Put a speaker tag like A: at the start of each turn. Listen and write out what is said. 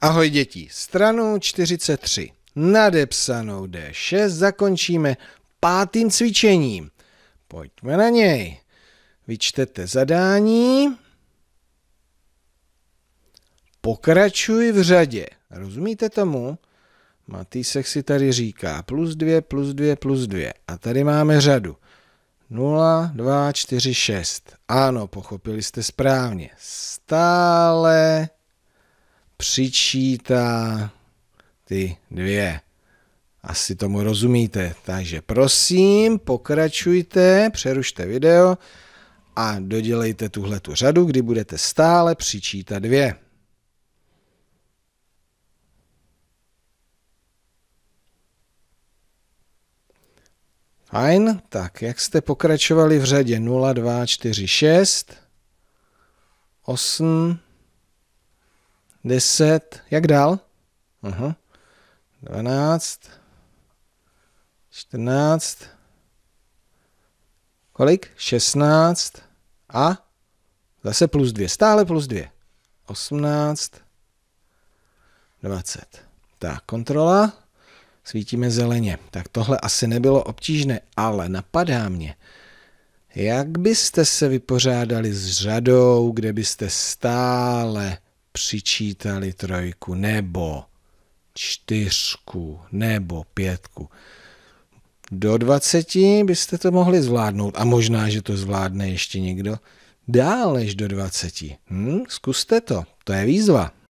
A: Ahoj děti, stranu 43, nadepsanou D6 zakončíme pátým cvičením. Pojďme na něj. Vyčtete zadání. Pokračuj v řadě. Rozumíte tomu? Matýsek si tady říká plus 2, plus 2, plus 2. A tady máme řadu. 0, 2, 4, 6. Ano, pochopili jste správně. Stále přičítá ty dvě. Asi tomu rozumíte. Takže prosím, pokračujte, přerušte video a dodělejte tuhle tu řadu, kdy budete stále přičítat dvě. Fajn, tak jak jste pokračovali v řadě 0, 2, 4, 6, 8, 10, jak dál? Aha. 12, 14, kolik? 16 a zase plus 2, stále plus 2. 18, 20. Tak, kontrola, svítíme zeleně. Tak tohle asi nebylo obtížné, ale napadá mě, jak byste se vypořádali s řadou, kde byste stále přičítali trojku nebo čtyřku nebo pětku. Do dvaceti byste to mohli zvládnout a možná, že to zvládne ještě někdo dál než do dvaceti Hm? Zkuste to, to je výzva.